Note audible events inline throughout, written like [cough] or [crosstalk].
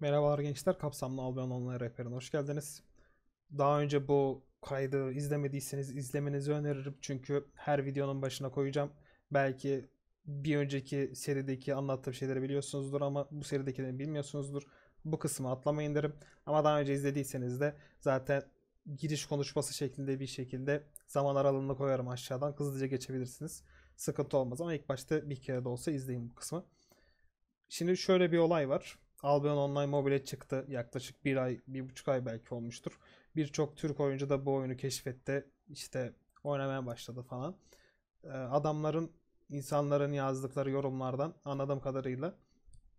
Merhabalar gençler, kapsamlı Albion Online rehberine hoş geldiniz. Daha önce bu kaydı izlemediyseniz izlemenizi öneririm çünkü her videonun başına koyacağım. Belki bir önceki serideki anlattığım şeyleri biliyorsunuzdur ama bu seridekileri bilmiyorsunuzdur. Bu kısmı atlamayın derim. Ama daha önce izlediyseniz de zaten giriş konuşması şeklinde bir şekilde zaman aralığını koyarım aşağıdan. Hızlıca geçebilirsiniz. Sıkıntı olmaz ama ilk başta bir kere de olsa izleyin bu kısmı. Şimdi şöyle bir olay var. Albion Online Mobile çıktı. Yaklaşık bir ay, bir buçuk ay belki olmuştur. Birçok Türk oyuncu da bu oyunu keşfetti. İşte oynamaya başladı falan. Ee, adamların, insanların yazdıkları yorumlardan anladığım kadarıyla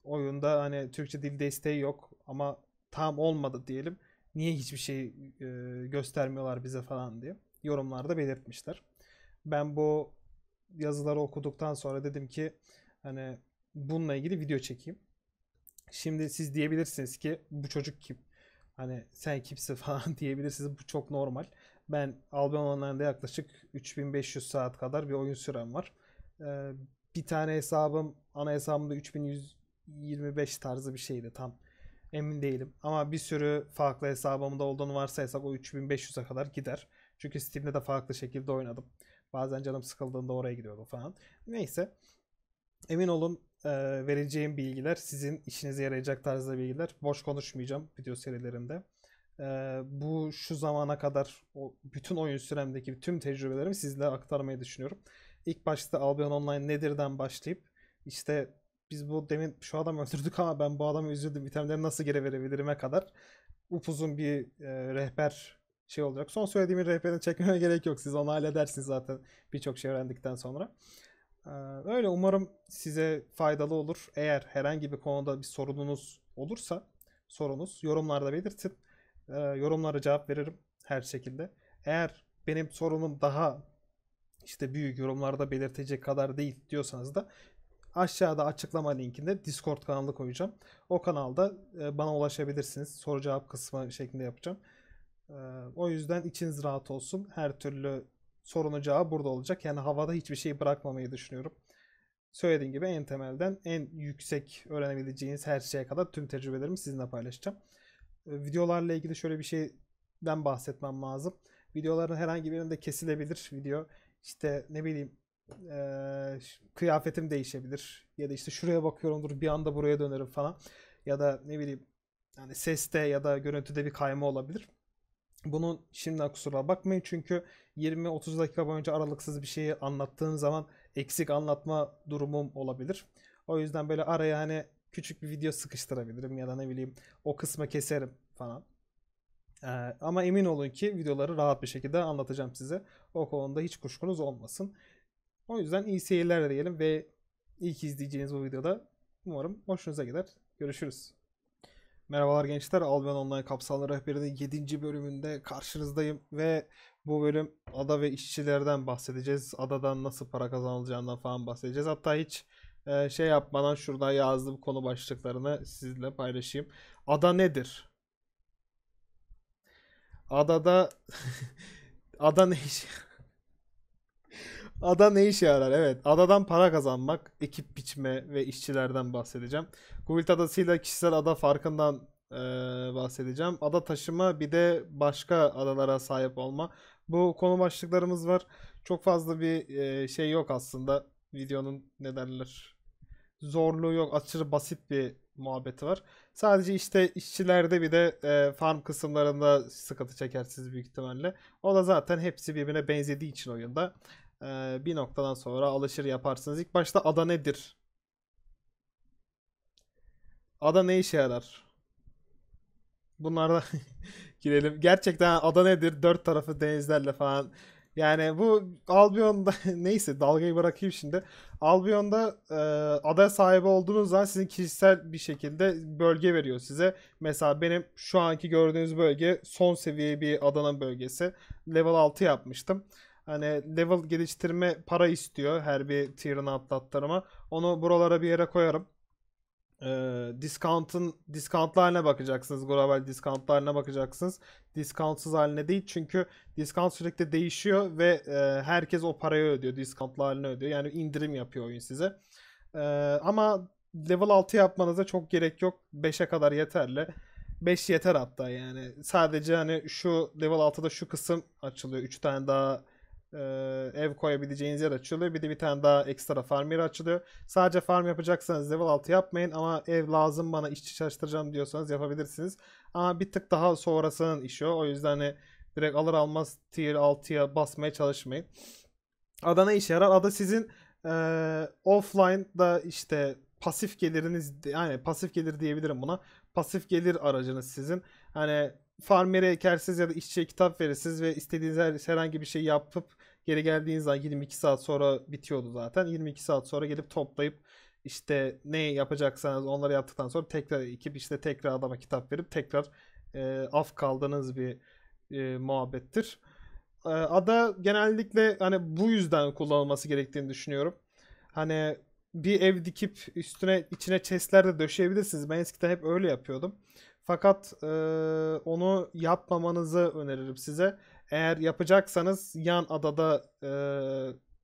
oyunda hani Türkçe dil desteği yok ama tam olmadı diyelim. Niye hiçbir şey e, göstermiyorlar bize falan diye yorumlarda belirtmişler. Ben bu yazıları okuduktan sonra dedim ki hani bununla ilgili video çekeyim. Şimdi siz diyebilirsiniz ki bu çocuk kim? Hani sen kimsin [laughs] falan diyebilirsiniz. Bu çok normal. Ben Albion Online'da yaklaşık 3500 saat kadar bir oyun sürem var. Ee, bir tane hesabım ana hesabımda 3125 tarzı bir şeydi tam. Emin değilim. Ama bir sürü farklı hesabımda olduğunu varsaysak o 3500'e kadar gider. Çünkü Steam'de de farklı şekilde oynadım. Bazen canım sıkıldığında oraya gidiyordu falan. Neyse. Emin olun e, vereceğim bilgiler sizin işinize yarayacak tarzda bilgiler. Boş konuşmayacağım video serilerinde. E, bu şu zamana kadar o, bütün oyun süremdeki tüm tecrübelerimi sizlere aktarmayı düşünüyorum. İlk başta Albion Online nedirden başlayıp işte biz bu demin şu adam öldürdük ama ben bu adamı üzüldüm itemleri nasıl geri verebilirime kadar upuzun bir e, rehber şey olacak. Son söylediğimin rehberini çekmeme gerek yok. Siz onu halledersiniz zaten birçok şey öğrendikten sonra. Ee, öyle umarım size faydalı olur. Eğer herhangi bir konuda bir sorununuz olursa sorunuz yorumlarda belirtin. Ee, yorumlara cevap veririm her şekilde. Eğer benim sorunum daha işte büyük yorumlarda belirtecek kadar değil diyorsanız da aşağıda açıklama linkinde Discord kanalı koyacağım. O kanalda e, bana ulaşabilirsiniz. Soru cevap kısmı şeklinde yapacağım. Ee, o yüzden içiniz rahat olsun. Her türlü sorun ocağı burada olacak. Yani havada hiçbir şey bırakmamayı düşünüyorum. Söylediğim gibi en temelden en yüksek öğrenebileceğiniz her şeye kadar tüm tecrübelerimi sizinle paylaşacağım. Ee, videolarla ilgili şöyle bir şeyden bahsetmem lazım. Videoların herhangi birinde kesilebilir video. İşte ne bileyim e, kıyafetim değişebilir. Ya da işte şuraya bakıyorumdur bir anda buraya dönerim falan. Ya da ne bileyim yani seste ya da görüntüde bir kayma olabilir. Bunun şimdiden kusura bakmayın çünkü 20-30 dakika boyunca aralıksız bir şeyi anlattığım zaman eksik anlatma durumum olabilir. O yüzden böyle araya hani küçük bir video sıkıştırabilirim ya da ne bileyim o kısmı keserim falan. Ee, ama emin olun ki videoları rahat bir şekilde anlatacağım size. O konuda hiç kuşkunuz olmasın. O yüzden iyi seyirler diyelim ve iyi ki izleyeceğiniz bu videoda umarım hoşunuza gider. Görüşürüz. Merhabalar gençler. Albion Online Kapsamlı Rehberi'nin 7. bölümünde karşınızdayım ve bu bölüm ada ve işçilerden bahsedeceğiz. Adadan nasıl para kazanılacağından falan bahsedeceğiz. Hatta hiç e, şey yapmadan şurada yazdığım konu başlıklarını sizinle paylaşayım. Ada nedir? Adada [laughs] ada ne iş? [laughs] Ada ne iş yarar? Evet. Adadan para kazanmak, ekip biçme ve işçilerden bahsedeceğim. Guild adasıyla kişisel ada farkından e, bahsedeceğim. Ada taşıma bir de başka adalara sahip olma. Bu konu başlıklarımız var. Çok fazla bir e, şey yok aslında. Videonun ne derler zorluğu yok. Aşırı basit bir muhabbeti var. Sadece işte işçilerde bir de e, farm kısımlarında sıkıntı çekersiniz büyük ihtimalle. O da zaten hepsi birbirine benzediği için oyunda. E, bir noktadan sonra alışır yaparsınız. İlk başta ada nedir? Ada ne işe yarar? Bunlarda [laughs] girelim. Gerçekten ada nedir? Dört tarafı denizlerle falan. Yani bu Albion'da [laughs] neyse dalgayı bırakayım şimdi. Albion'da e, ada sahibi olduğunuz zaman sizin kişisel bir şekilde bölge veriyor size. Mesela benim şu anki gördüğünüz bölge son seviye bir adanın bölgesi. Level 6 yapmıştım. Hani level geliştirme para istiyor her bir tier'ını atlattırma. Onu buralara bir yere koyarım e, discount'ın discount'larına bakacaksınız. Global discount'larına bakacaksınız. Discountsız haline değil çünkü discount sürekli değişiyor ve e, herkes o parayı ödüyor. Discount'larını ödüyor. Yani indirim yapıyor oyun size. E, ama level 6 yapmanıza çok gerek yok. 5'e kadar yeterli. 5 yeter hatta yani. Sadece hani şu level 6'da şu kısım açılıyor. 3 tane daha e, ev koyabileceğiniz yer açılıyor. Bir de bir tane daha ekstra farm yeri açılıyor. Sadece farm yapacaksanız level 6 yapmayın ama ev lazım bana işçi çalıştıracağım diyorsanız yapabilirsiniz. Ama bir tık daha sonrasının işi o. O yüzden hani direkt alır almaz tier 6'ya basmaya çalışmayın. Adana işe yarar. Ada sizin e, da işte pasif geliriniz yani pasif gelir diyebilirim buna. Pasif gelir aracınız sizin. Hani farm ekersiz ya da işçiye kitap verirsiniz ve istediğiniz herhangi bir şey yapıp Geri geldiğiniz zaman 22 saat sonra bitiyordu zaten. 22 saat sonra gelip toplayıp işte ne yapacaksanız onları yaptıktan sonra tekrar ekip işte tekrar adama kitap verip tekrar e, af kaldığınız bir e, muhabbettir. E, ada genellikle hani bu yüzden kullanılması gerektiğini düşünüyorum. Hani bir ev dikip üstüne içine chestler de döşeyebilirsiniz. Ben eskiden hep öyle yapıyordum. Fakat e, onu yapmamanızı öneririm size. Eğer yapacaksanız yan adada e,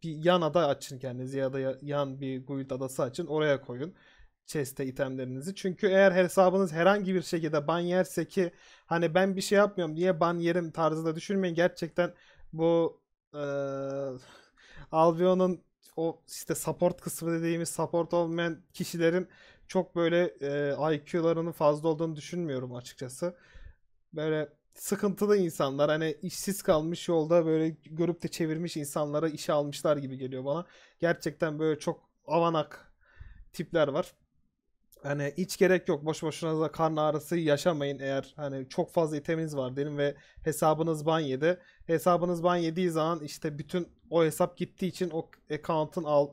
bir yan ada açın kendinizi ya da yan bir guild adası açın. Oraya koyun chest'e itemlerinizi. Çünkü eğer hesabınız herhangi bir şekilde ban yerse ki hani ben bir şey yapmıyorum diye ban yerim tarzında düşünmeyin. Gerçekten bu e, Alvion'un o işte support kısmı dediğimiz support olmayan kişilerin çok böyle e, IQ'larının fazla olduğunu düşünmüyorum açıkçası. Böyle sıkıntılı insanlar. Hani işsiz kalmış yolda böyle görüp de çevirmiş insanlara işe almışlar gibi geliyor bana. Gerçekten böyle çok avanak tipler var. Hani hiç gerek yok. Boş boşuna da karn ağrısı yaşamayın eğer hani çok fazla iteminiz var dedim ve hesabınız ban yedi. Hesabınız ban yediği zaman işte bütün o hesap gittiği için o account'ın al,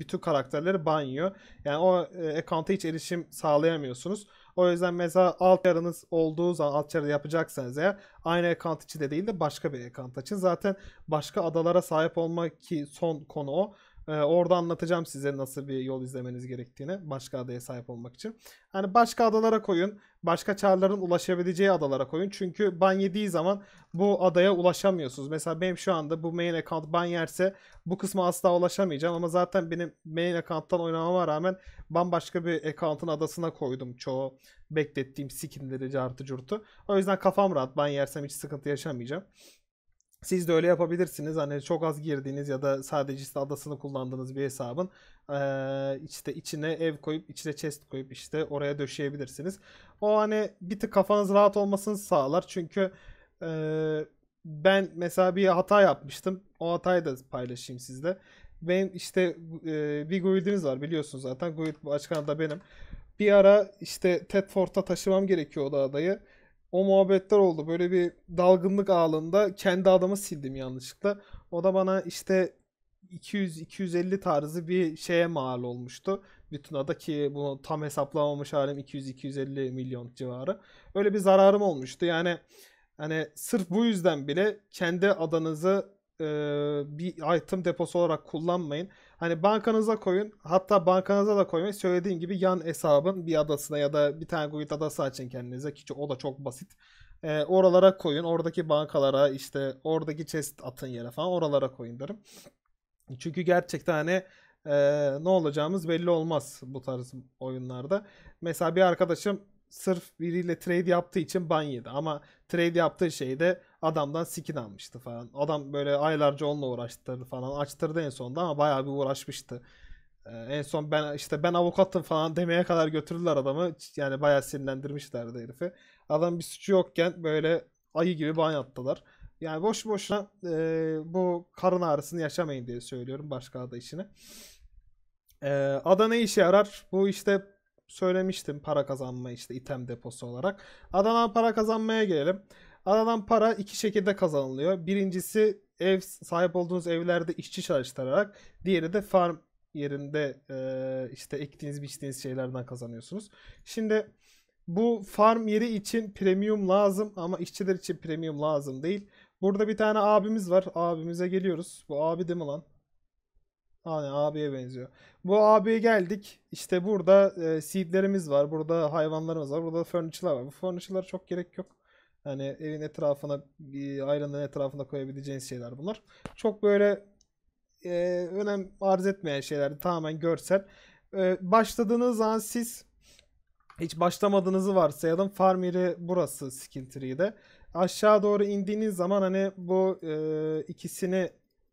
bütün karakterleri ban Yani o account'a hiç erişim sağlayamıyorsunuz. O yüzden mesela alt yaranız olduğu zaman alt yara yapacaksanız eğer aynı account içi de değil de başka bir account açın. Zaten başka adalara sahip olmak ki son konu o. Ee, orada anlatacağım size nasıl bir yol izlemeniz gerektiğini başka adaya sahip olmak için. Hani başka adalara koyun. Başka çağrıların ulaşabileceği adalara koyun. Çünkü ban yediği zaman bu adaya ulaşamıyorsunuz. Mesela benim şu anda bu main account ban yerse bu kısma asla ulaşamayacağım. Ama zaten benim main account'tan oynamama rağmen bambaşka bir account'ın adasına koydum çoğu beklettiğim skinleri cartı curtu. O yüzden kafam rahat. Ban yersem hiç sıkıntı yaşamayacağım. Siz de öyle yapabilirsiniz. Hani çok az girdiğiniz ya da sadece işte adasını kullandığınız bir hesabın ee, işte içine ev koyup içine chest koyup işte oraya döşeyebilirsiniz. O hani bir tık kafanız rahat olmasını sağlar. Çünkü ee, ben mesela bir hata yapmıştım. O hatayı da paylaşayım sizle. Benim işte e, bir guildimiz var biliyorsunuz zaten. Guild başkanı da benim. Bir ara işte Tedford'a taşımam gerekiyor o adayı o muhabbetler oldu. Böyle bir dalgınlık ağlığında kendi adamı sildim yanlışlıkla. O da bana işte 200-250 tarzı bir şeye mal olmuştu. Bütün ada ki bunu tam hesaplamamış halim 200-250 milyon civarı. Öyle bir zararım olmuştu. Yani hani sırf bu yüzden bile kendi adanızı e, bir item deposu olarak kullanmayın. Hani bankanıza koyun. Hatta bankanıza da koyun. Söylediğim gibi yan hesabın bir adasına ya da bir tane Guild adası açın kendinize ki o da çok basit. E, oralara koyun. Oradaki bankalara işte oradaki chest atın yere falan oralara koyun derim. Çünkü gerçekten hani e, ne olacağımız belli olmaz bu tarz oyunlarda. Mesela bir arkadaşım sırf biriyle trade yaptığı için ban yedi. Ama trade yaptığı şeyde adamdan skin almıştı falan. Adam böyle aylarca onunla uğraştırdı falan. Açtırdı en sonunda ama bayağı bir uğraşmıştı. Ee, en son ben işte ben avukatım falan demeye kadar götürdüler adamı. Yani bayağı sinirlendirmişlerdi herifi. Adam bir suçu yokken böyle ayı gibi ban attılar. Yani boş boşuna e, bu karın ağrısını yaşamayın diye söylüyorum başka ada işine. Ee, e, ada ne işe yarar? Bu işte söylemiştim para kazanma işte item deposu olarak. Adana para kazanmaya gelelim. Aranan para iki şekilde kazanılıyor. Birincisi ev sahip olduğunuz evlerde işçi çalıştırarak, diğeri de farm yerinde e, işte ektiğiniz biçtiğiniz şeylerden kazanıyorsunuz. Şimdi bu farm yeri için premium lazım ama işçiler için premium lazım değil. Burada bir tane abimiz var. Abimize geliyoruz. Bu abi değil mi lan? Aynen abiye benziyor. Bu abiye geldik. İşte burada e, seedlerimiz var. Burada hayvanlarımız var. Burada furniture'lar var. Bu furniture'lara çok gerek yok. Hani evin etrafına, ayranın etrafına koyabileceğiniz şeyler bunlar. Çok böyle e, önem arz etmeyen şeyler. Tamamen görsel. E, başladığınız an siz hiç başlamadığınızı varsayalım. Farm yeri burası skill tree'de. Aşağı doğru indiğiniz zaman hani bu e, ikisini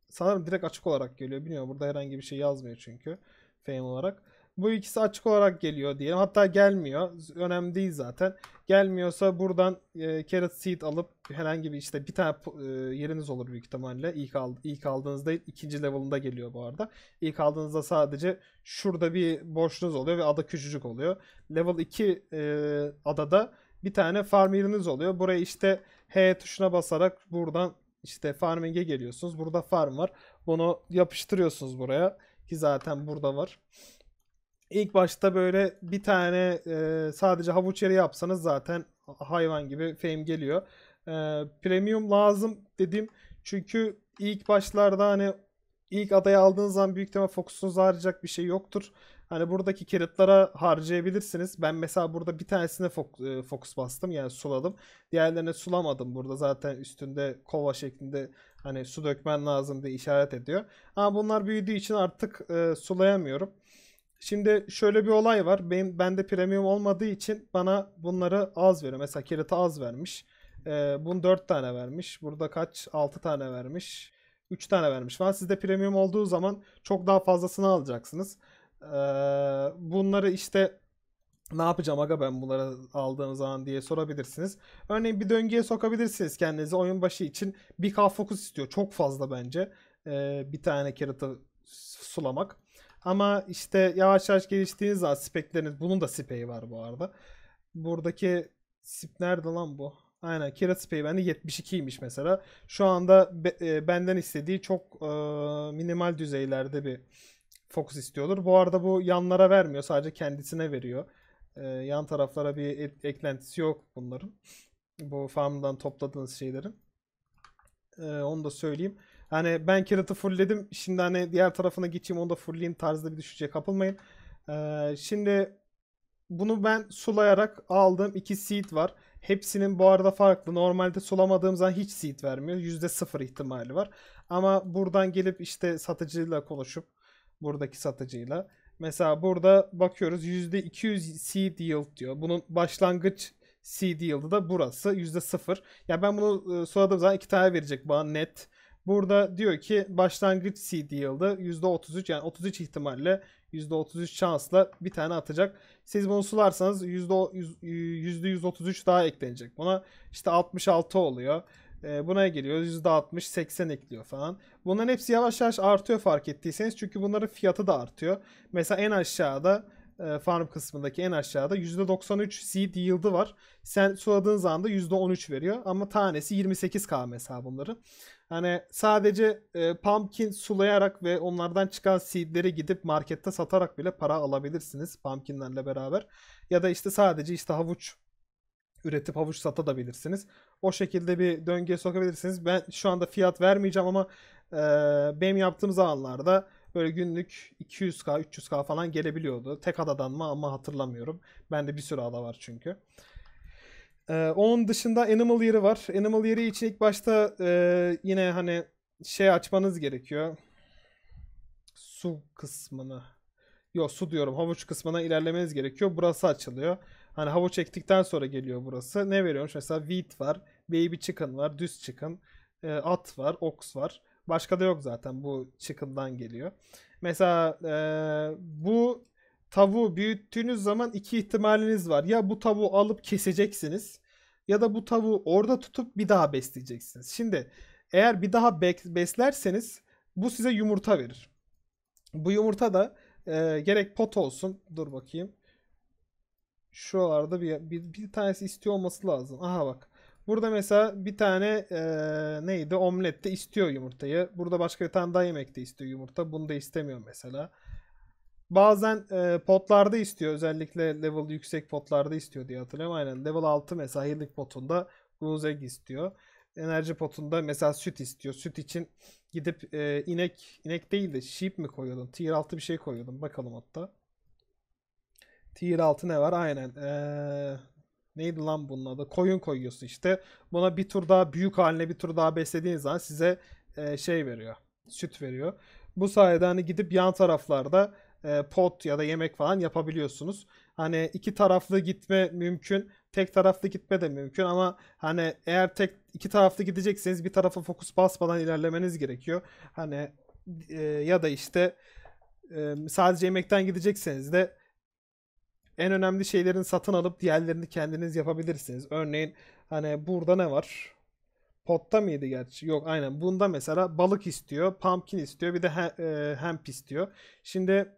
sanırım direkt açık olarak geliyor. Bilmiyorum burada herhangi bir şey yazmıyor çünkü. Fame olarak. Bu ikisi açık olarak geliyor diyelim. Hatta gelmiyor. Önemli değil zaten. Gelmiyorsa buradan e, carrot seed alıp herhangi bir işte bir tane e, yeriniz olur büyük ihtimalle. İlk, ald ilk aldığınızda ikinci level'ında geliyor bu arada. İlk aldığınızda sadece şurada bir boşluğunuz oluyor ve ada küçücük oluyor. Level 2 e, adada bir tane farm yeriniz oluyor. Buraya işte H tuşuna basarak buradan işte farming'e geliyorsunuz. Burada farm var. Bunu yapıştırıyorsunuz buraya. Ki zaten burada var ilk başta böyle bir tane e, sadece havuç yeri yapsanız zaten hayvan gibi fame geliyor. E, premium lazım dedim. Çünkü ilk başlarda hani ilk adayı aldığınız zaman büyük ihtimal fokusunuzu harcayacak bir şey yoktur. Hani buradaki keritlara harcayabilirsiniz. Ben mesela burada bir tanesine fok e, fokus bastım yani suladım. Diğerlerine sulamadım. Burada zaten üstünde kova şeklinde hani su dökmen lazım diye işaret ediyor. Ama bunlar büyüdüğü için artık e, sulayamıyorum. Şimdi şöyle bir olay var. Benim bende premium olmadığı için bana bunları az veriyor. Mesela kerata az vermiş. Ee, bunu 4 tane vermiş. Burada kaç? 6 tane vermiş. 3 tane vermiş falan. Sizde premium olduğu zaman çok daha fazlasını alacaksınız. Ee, bunları işte ne yapacağım aga ben bunları aldığım zaman diye sorabilirsiniz. Örneğin bir döngüye sokabilirsiniz kendinizi. Oyun başı için bir K fokus istiyor. Çok fazla bence. Ee, bir tane kerata sulamak. Ama işte yavaş yavaş geliştiğiniz zaman spekleriniz bunun da speyi var bu arada. Buradaki sip nerede lan bu? Aynen kira Spey bende 72'ymiş mesela. Şu anda be, e, benden istediği çok e, minimal düzeylerde bir fokus istiyordur. Bu arada bu yanlara vermiyor sadece kendisine veriyor. E, yan taraflara bir et, eklentisi yok bunların. Bu farmdan topladığınız şeylerin. E, onu da söyleyeyim. Hani ben Kerat'ı fullledim. Şimdi hani diğer tarafına geçeyim onu da fullleyeyim tarzda bir düşünceye kapılmayın. Ee, şimdi bunu ben sulayarak aldım iki seed var. Hepsinin bu arada farklı. Normalde sulamadığım zaman hiç seed vermiyor. yüzde sıfır ihtimali var. Ama buradan gelip işte satıcıyla konuşup buradaki satıcıyla mesela burada bakıyoruz yüzde %200 seed yield diyor. Bunun başlangıç seed yieldı da burası yüzde sıfır. Ya ben bunu e, suladığım zaman iki tane verecek bana net. Burada diyor ki başlangıç seed yield'ı %33 yani 33 ihtimalle %33 şansla bir tane atacak. Siz bunu sularsanız %133 daha eklenecek. Buna işte 66 oluyor. Ee, buna geliyor %60, 80 ekliyor falan. Bunların hepsi yavaş yavaş artıyor fark ettiyseniz. Çünkü bunların fiyatı da artıyor. Mesela en aşağıda e, farm kısmındaki en aşağıda %93 seed yield'ı var. Sen suladığın zaman da %13 veriyor. Ama tanesi 28k mesela bunların. Hani sadece e, pumpkin sulayarak ve onlardan çıkan seedleri gidip markette satarak bile para alabilirsiniz pumpkinlerle beraber. Ya da işte sadece işte havuç üretip havuç satabilirsiniz. O şekilde bir döngüye sokabilirsiniz. Ben şu anda fiyat vermeyeceğim ama e, benim yaptığım zamanlarda böyle günlük 200k 300k falan gelebiliyordu. Tek adadan mı ama hatırlamıyorum. Bende bir sürü ada var çünkü. Ee, onun dışında Animal Year'ı var. Animal Year'ı için ilk başta e, yine hani şey açmanız gerekiyor. Su kısmını. Yok su diyorum havuç kısmına ilerlemeniz gerekiyor. Burası açılıyor. Hani havuç ektikten sonra geliyor burası. Ne veriyormuş? Mesela wheat var, baby chicken var, düz chicken, e, at var, ox var. Başka da yok zaten bu chicken'dan geliyor. Mesela e, bu tavuğu büyüttüğünüz zaman iki ihtimaliniz var. Ya bu tavuğu alıp keseceksiniz ya da bu tavuğu orada tutup bir daha besleyeceksiniz. Şimdi eğer bir daha beslerseniz bu size yumurta verir. Bu yumurta da e, gerek pot olsun. Dur bakayım. Şuralarda bir, bir, bir tanesi istiyor olması lazım. Aha bak. Burada mesela bir tane e, neydi omlette istiyor yumurtayı. Burada başka bir tane daha yemekte istiyor yumurta. Bunu da istemiyor mesela. Bazen e, potlarda istiyor. Özellikle level yüksek potlarda istiyor diye hatırlıyorum. Aynen level 6 mesela healing potunda goose istiyor. Enerji potunda mesela süt istiyor. Süt için gidip e, inek, inek değil de sheep mi koyuyordun? Tier 6 bir şey koyuyordun. Bakalım hatta. Tier 6 ne var? Aynen. Ee, neydi lan bunun adı? Koyun koyuyorsun işte. Buna bir tur daha büyük haline bir tur daha beslediğiniz zaman size e, şey veriyor. Süt veriyor. Bu sayede hani gidip yan taraflarda e, pot ya da yemek falan yapabiliyorsunuz. Hani iki taraflı gitme mümkün. Tek taraflı gitme de mümkün ama hani eğer tek iki taraflı gidecekseniz bir tarafa fokus basmadan ilerlemeniz gerekiyor. Hani e, ya da işte e, sadece yemekten gidecekseniz de en önemli şeylerin satın alıp diğerlerini kendiniz yapabilirsiniz. Örneğin hani burada ne var? Potta mıydı gerçi? Yok aynen. Bunda mesela balık istiyor, pumpkin istiyor, bir de e, hemp istiyor. Şimdi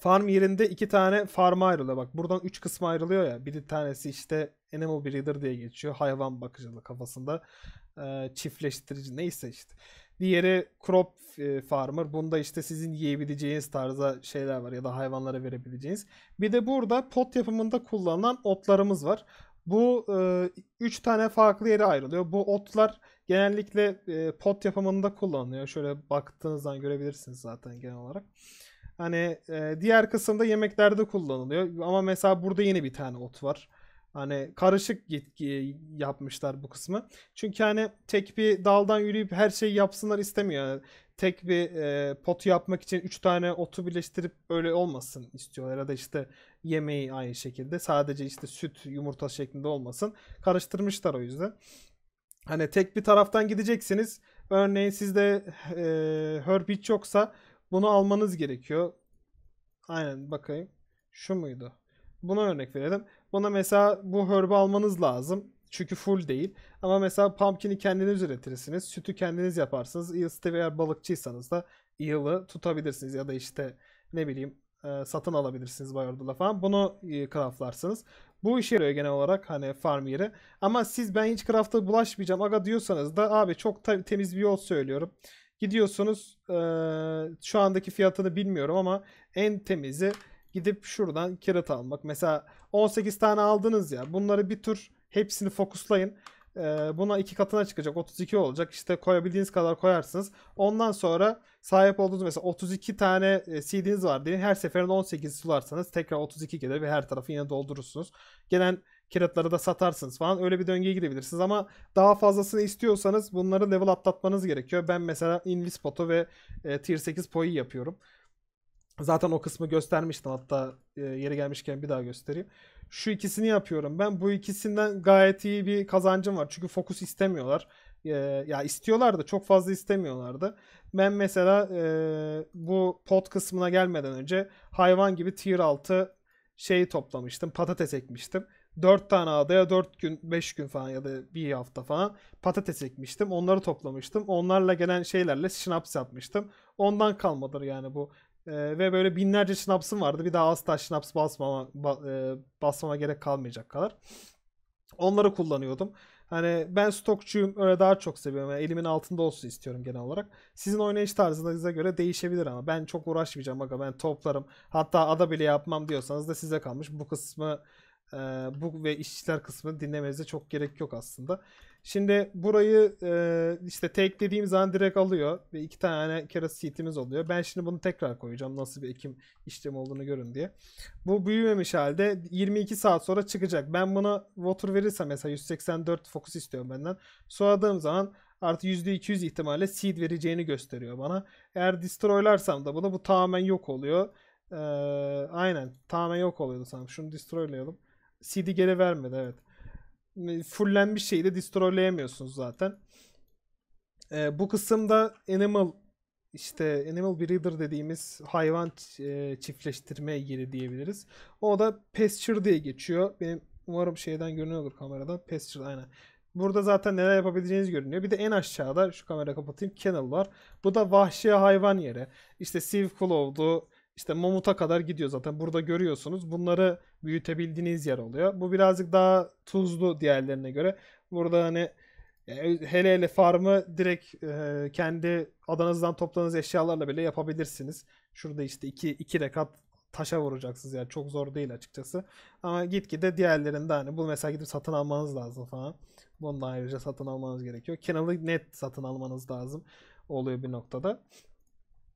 farm yerinde iki tane farma ayrılıyor. Bak buradan üç kısma ayrılıyor ya. Bir tanesi işte animal breeder diye geçiyor. Hayvan bakıcılığı kafasında. E, çiftleştirici neyse işte. Diğeri crop farmer. Bunda işte sizin yiyebileceğiniz tarza şeyler var ya da hayvanlara verebileceğiniz. Bir de burada pot yapımında kullanılan otlarımız var. Bu 3 e, tane farklı yere ayrılıyor. Bu otlar genellikle e, pot yapımında kullanılıyor. Şöyle baktığınızdan görebilirsiniz zaten genel olarak. Hani e, diğer kısımda yemeklerde kullanılıyor. Ama mesela burada yeni bir tane ot var. Hani karışık yetki e, yapmışlar bu kısmı. Çünkü hani tek bir daldan yürüyüp her şeyi yapsınlar istemiyor. Yani tek bir e, potu yapmak için 3 tane otu birleştirip öyle olmasın istiyorlar. Ya da işte yemeği aynı şekilde. Sadece işte süt, yumurta şeklinde olmasın. Karıştırmışlar o yüzden. Hani tek bir taraftan gideceksiniz. Örneğin sizde e, herb hiç yoksa bunu almanız gerekiyor. Aynen bakayım. Şu muydu? Buna örnek verelim. Buna mesela bu herb'ı almanız lazım. Çünkü full değil. Ama mesela pumpkin'i kendiniz üretirsiniz. Sütü kendiniz yaparsınız. Eels'te veya balıkçıysanız da eel'ı tutabilirsiniz. Ya da işte ne bileyim e, satın alabilirsiniz Bayordula falan. Bunu e, craftlarsınız. Bu işe yarıyor genel olarak hani farm yeri. Ama siz ben hiç craft'a bulaşmayacağım aga diyorsanız da abi çok temiz bir yol söylüyorum. Gidiyorsunuz e, şu andaki fiyatını bilmiyorum ama en temizi gidip şuradan kirat almak. Mesela 18 tane aldınız ya bunları bir tur hepsini fokuslayın. Ee, buna iki katına çıkacak. 32 olacak. İşte koyabildiğiniz kadar koyarsınız. Ondan sonra sahip olduğunuz mesela 32 tane e, CD'niz var diye her seferinde 18 sularsanız tekrar 32 gelir ve her tarafı yine doldurursunuz. Gelen kiratları da satarsınız falan öyle bir döngüye gidebilirsiniz. ama daha fazlasını istiyorsanız bunları level atlatmanız gerekiyor. Ben mesela Invispot'u ve e, Tier 8 Poe'yi yapıyorum. Zaten o kısmı göstermiştim hatta e, yeri gelmişken bir daha göstereyim şu ikisini yapıyorum. Ben bu ikisinden gayet iyi bir kazancım var. Çünkü fokus istemiyorlar. E, ya istiyorlar da çok fazla istemiyorlardı. Ben mesela e, bu pot kısmına gelmeden önce hayvan gibi tier 6 şeyi toplamıştım. Patates ekmiştim. 4 tane adaya 4 gün 5 gün falan ya da bir hafta falan patates ekmiştim. Onları toplamıştım. Onlarla gelen şeylerle şınaps yapmıştım. Ondan kalmadır yani bu ee, ve böyle binlerce şınapsım vardı. Bir daha asla şınaps basmama, ba, e, basmama gerek kalmayacak kadar. Onları kullanıyordum. Hani ben stokçuyum öyle daha çok seviyorum. Yani elimin altında olsun istiyorum genel olarak. Sizin oynayış tarzınıza göre değişebilir ama ben çok uğraşmayacağım. bakın ben toplarım. Hatta ada bile yapmam diyorsanız da size kalmış. Bu kısmı e, bu ve işçiler kısmını dinlemenize çok gerek yok aslında. Şimdi burayı e, işte take dediğim zaman direkt alıyor ve iki tane keras seat'imiz oluyor. Ben şimdi bunu tekrar koyacağım nasıl bir ekim işlemi olduğunu görün diye. Bu büyümemiş halde 22 saat sonra çıkacak. Ben buna water verirsem mesela 184 fokus istiyorum benden. Suladığım zaman artı %200 ihtimalle seed vereceğini gösteriyor bana. Eğer destroylarsam da bunu bu tamamen yok oluyor. Ee, aynen tamamen yok oluyordu sanırım. Şunu destroylayalım. Seed'i geri vermedi evet. Hani fullenmiş şeyi de destroyleyemiyorsunuz zaten. E, bu kısımda animal işte animal breeder dediğimiz hayvan e, çiftleştirme yeri diyebiliriz. O da pasture diye geçiyor. Benim umarım şeyden görünüyordur kamerada Pasture aynen. Burada zaten neler yapabileceğiniz görünüyor. Bir de en aşağıda şu kamerayı kapatayım. Kennel var. Bu da vahşi hayvan yeri. İşte Silv oldu işte mamuta kadar gidiyor zaten. Burada görüyorsunuz. Bunları büyütebildiğiniz yer oluyor. Bu birazcık daha tuzlu diğerlerine göre. Burada hani e, hele hele farmı direkt e, kendi adanızdan topladığınız eşyalarla bile yapabilirsiniz. Şurada işte iki, iki rekat taşa vuracaksınız yani çok zor değil açıkçası. Ama gitgide diğerlerinde hani bu mesela gidip satın almanız lazım falan. Bunu da ayrıca satın almanız gerekiyor. Kenal'ı net satın almanız lazım oluyor bir noktada.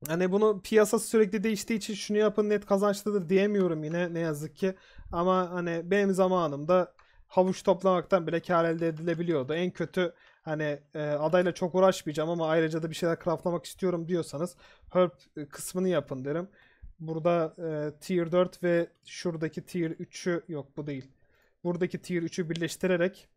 Hani bunu piyasa sürekli değiştiği için şunu yapın net kazançlıdır diyemiyorum yine ne yazık ki. Ama hani benim zamanımda havuç toplamaktan bile kar elde edilebiliyordu. En kötü hani e, adayla çok uğraşmayacağım ama ayrıca da bir şeyler craftlamak istiyorum diyorsanız herb e, kısmını yapın derim. Burada e, tier 4 ve şuradaki tier 3'ü yok bu değil. Buradaki tier 3'ü birleştirerek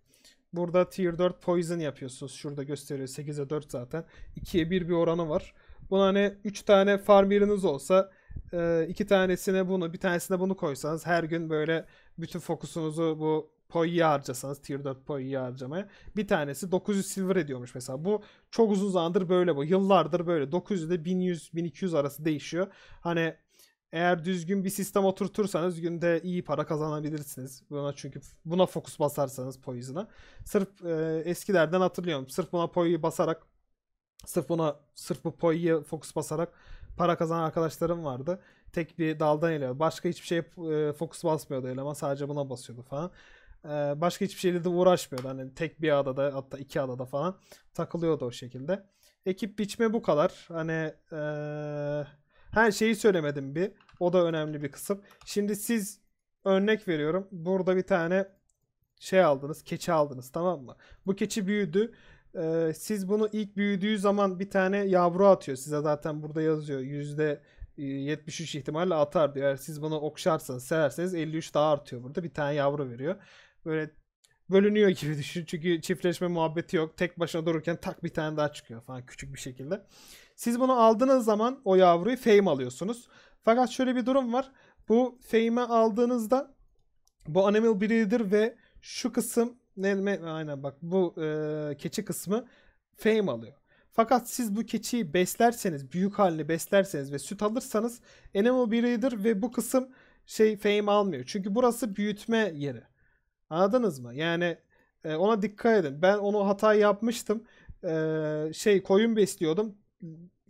burada tier 4 poison yapıyorsunuz. Şurada gösteriyor 8'e 4 zaten. 2'ye 1 bir oranı var. Buna hani 3 tane farm yeriniz olsa e, iki tanesine bunu bir tanesine bunu koysanız her gün böyle bütün fokusunuzu bu Poi'ye harcasanız tier 4 Poi'ye harcamaya bir tanesi 900 silver ediyormuş mesela bu çok uzun zamandır böyle bu yıllardır böyle 900 ile 1100 1200 arası değişiyor hani eğer düzgün bir sistem oturtursanız günde iyi para kazanabilirsiniz. Buna çünkü buna fokus basarsanız Poise'ına. Sırf e, eskilerden hatırlıyorum. Sırf buna Poise'yi basarak Sırf ona, sırf bu Poi'ye fokus basarak para kazanan arkadaşlarım vardı. Tek bir daldan ilerliyordu. Başka hiçbir şeye e, fokus basmıyordu eleman. Sadece buna basıyordu falan. E, başka hiçbir şeyle de uğraşmıyordu. Hani tek bir adada hatta iki adada falan takılıyordu o şekilde. Ekip biçme bu kadar. Hani e, her şeyi söylemedim bir. O da önemli bir kısım. Şimdi siz örnek veriyorum. Burada bir tane şey aldınız. Keçi aldınız tamam mı? Bu keçi büyüdü. Ee, siz bunu ilk büyüdüğü zaman bir tane yavru atıyor. Size zaten burada yazıyor. Yüzde 73 e, ihtimalle atar diyor. Eğer siz bunu okşarsanız, severseniz 53 daha artıyor burada. Bir tane yavru veriyor. Böyle bölünüyor gibi [laughs] düşün. Çünkü çiftleşme muhabbeti yok. Tek başına dururken tak bir tane daha çıkıyor falan küçük bir şekilde. Siz bunu aldığınız zaman o yavruyu fame alıyorsunuz. Fakat şöyle bir durum var. Bu fame'e aldığınızda bu animal breeder ve şu kısım ne, ne aynen bak bu e, keçi kısmı fame alıyor. Fakat siz bu keçiyi beslerseniz, büyük halini beslerseniz ve süt alırsanız enemo breeder ve bu kısım şey fame almıyor. Çünkü burası büyütme yeri. Anladınız mı? Yani e, ona dikkat edin. Ben onu hata yapmıştım. E, şey koyun besliyordum.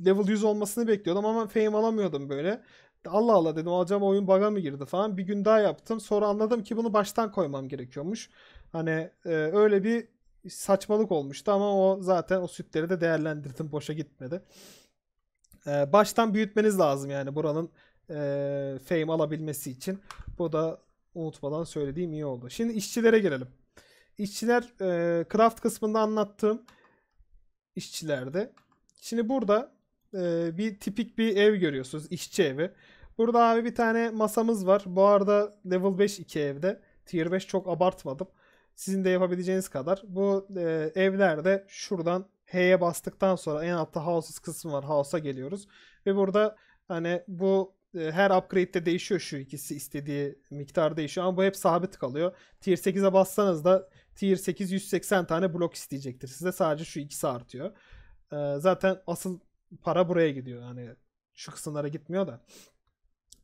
Level 100 olmasını bekliyordum ama fame alamıyordum böyle. Allah Allah dedim acaba oyun bug'a mı girdi falan. Bir gün daha yaptım. Sonra anladım ki bunu baştan koymam gerekiyormuş. Hani e, öyle bir saçmalık olmuştu ama o zaten o sütleri de değerlendirdim. Boşa gitmedi. E, baştan büyütmeniz lazım yani buranın e, fame alabilmesi için. Bu da unutmadan söylediğim iyi oldu. Şimdi işçilere gelelim. İşçiler e, craft kısmında anlattığım işçilerde. Şimdi burada e, bir tipik bir ev görüyorsunuz. işçi evi. Burada abi bir tane masamız var. Bu arada level 5 iki evde. Tier 5 çok abartmadım. Sizin de yapabileceğiniz kadar. Bu e, evlerde şuradan H'ye bastıktan sonra en altta Houses kısmı var. House'a geliyoruz. Ve burada hani bu e, her upgrade'de değişiyor şu ikisi istediği miktar değişiyor ama bu hep sabit kalıyor. Tier 8'e bassanız da Tier 8 180 tane blok isteyecektir. Size sadece şu ikisi artıyor. E, zaten asıl para buraya gidiyor. yani şu kısımlara gitmiyor da.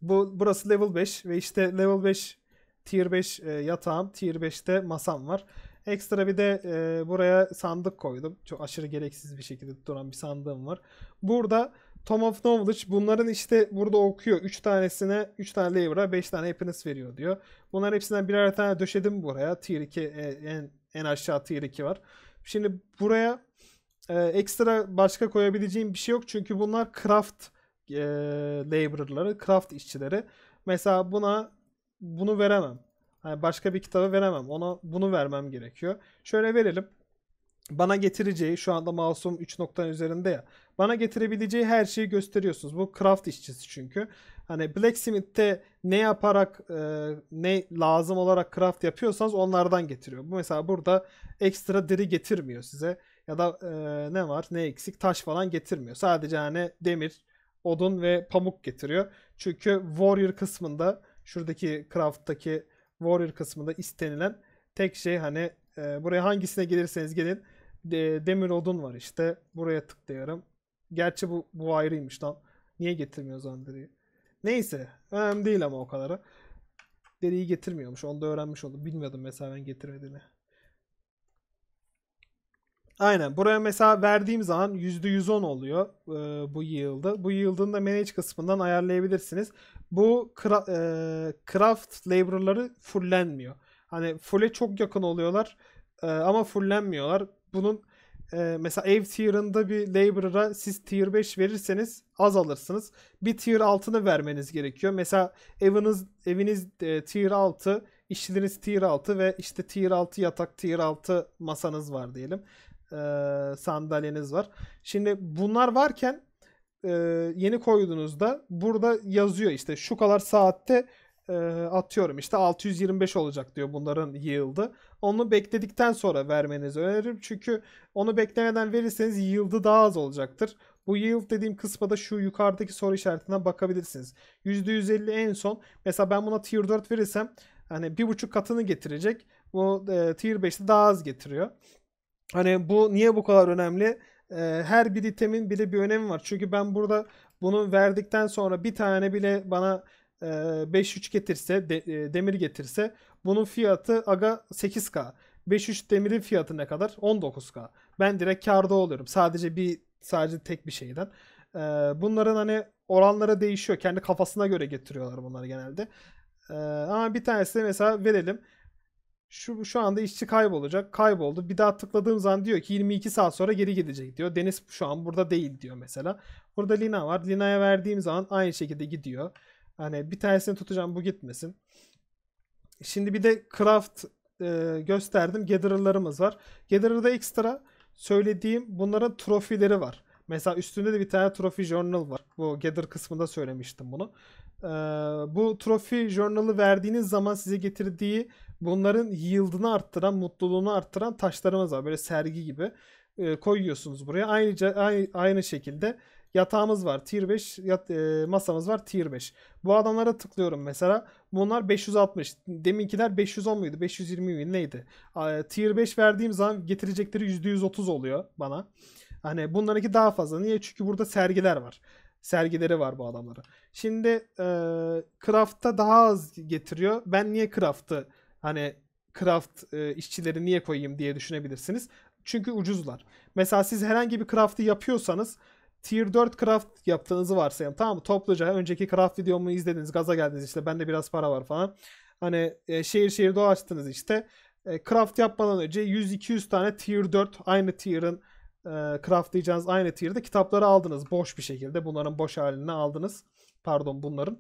Bu burası level 5 ve işte level 5 Tier 5 e, yatağım, Tier 5'te masam var. Ekstra bir de e, buraya sandık koydum. Çok aşırı gereksiz bir şekilde duran bir sandığım var. Burada Tom of Knowledge bunların işte burada okuyor. 3 tanesine 3 tane Labor'a 5 tane happiness veriyor diyor. Bunların hepsinden birer tane döşedim buraya. Tier 2 e, en, en aşağı Tier 2 var. Şimdi buraya e, ekstra başka koyabileceğim bir şey yok. Çünkü bunlar craft e, laborer'ları, craft işçileri. Mesela buna bunu veremem. Yani başka bir kitaba veremem. Ona bunu vermem gerekiyor. Şöyle verelim. Bana getireceği şu anda masum 3 noktanın üzerinde ya. Bana getirebileceği her şeyi gösteriyorsunuz. Bu craft işçisi çünkü. Hani Blacksmith'te ne yaparak e, ne lazım olarak craft yapıyorsanız onlardan getiriyor. Bu mesela burada ekstra diri getirmiyor size. Ya da e, ne var ne eksik taş falan getirmiyor. Sadece hani demir, odun ve pamuk getiriyor. Çünkü warrior kısmında şuradaki craft'taki warrior kısmında istenilen tek şey hani e, buraya hangisine gelirseniz gelin de, demir odun var işte. Buraya tıklıyorum. Gerçi bu, bu ayrıymış lan. Niye getirmiyor zandiriyi? Neyse. Önemli değil ama o kadarı. Deriyi getirmiyormuş. Onu da öğrenmiş oldum. Bilmiyordum mesela ben getirmediğini. Aynen. Buraya mesela verdiğim zaman %110 oluyor e, bu yield'ı. Bu yield'ın da manage kısmından ayarlayabilirsiniz bu cra- e, craft laborları fullenmiyor. Hani full'e çok yakın oluyorlar e, ama fullenmiyorlar. Bunun e, mesela ev tier'ında bir laborer'a siz tier 5 verirseniz az alırsınız. Bir tier altını vermeniz gerekiyor. Mesela eviniz eviniz e, tier 6, işçileriniz tier 6 ve işte tier 6 yatak, tier 6 masanız var diyelim. E, sandalyeniz var. Şimdi bunlar varken e, yeni koyduğunuzda burada yazıyor işte şu kadar saatte e, atıyorum işte 625 olacak diyor bunların yield'ı. Onu bekledikten sonra vermenizi öneririm. Çünkü onu beklemeden verirseniz yield'ı daha az olacaktır. Bu yield dediğim kısma da şu yukarıdaki soru işaretine bakabilirsiniz. %150 en son. Mesela ben buna tier 4 verirsem hani bir buçuk katını getirecek. Bu e, tier 5'te daha az getiriyor. Hani bu niye bu kadar önemli? e, her bir itemin bile bir önemi var. Çünkü ben burada bunu verdikten sonra bir tane bile bana e, 5-3 getirse, de, e, demir getirse bunun fiyatı aga 8K. 5-3 demirin fiyatı ne kadar? 19K. Ben direkt karda oluyorum. Sadece bir sadece tek bir şeyden. E, bunların hani oranları değişiyor. Kendi kafasına göre getiriyorlar bunları genelde. E, ama bir tanesi mesela verelim şu şu anda işçi kaybolacak. Kayboldu. Bir daha tıkladığım zaman diyor ki 22 saat sonra geri gidecek diyor. Deniz şu an burada değil diyor mesela. Burada Lina var. Lina'ya verdiğim zaman aynı şekilde gidiyor. Hani bir tanesini tutacağım bu gitmesin. Şimdi bir de craft e, gösterdim. Gatherer'larımız var. Gatherer'da ekstra söylediğim bunların trofileri var. Mesela üstünde de bir tane Trophy Journal var. Bu Gather kısmında söylemiştim bunu. Ee, bu Trophy Journal'ı verdiğiniz zaman size getirdiği bunların yield'ını arttıran, mutluluğunu arttıran taşlarımız var. Böyle sergi gibi e, koyuyorsunuz buraya. Ayrıca aynı, şekilde yatağımız var tier 5, yat, e, masamız var tier 5. Bu adamlara tıklıyorum mesela. Bunlar 560. Deminkiler 510 muydu? 520 miydi? Neydi? E, tier 5 verdiğim zaman getirecekleri %130 oluyor bana. Hani bunlarınki daha fazla. Niye? Çünkü burada sergiler var. Sergileri var bu adamlara. Şimdi e, Craft'ta daha az getiriyor. Ben niye Craft'ı Hani craft e, işçileri niye koyayım diye düşünebilirsiniz. Çünkü ucuzlar. Mesela siz herhangi bir craft'ı yapıyorsanız Tier 4 craft yaptığınızı varsayalım. Tamam mı? Topluca önceki craft videomu izlediniz. Gaza geldiniz işte. Bende biraz para var falan. Hani e, şehir şehir dolaştınız işte. E, craft yapmadan önce 100-200 tane Tier 4 aynı tier'ın e, craftlayacağınız aynı tier'de kitapları aldınız. Boş bir şekilde. Bunların boş halini aldınız. Pardon bunların.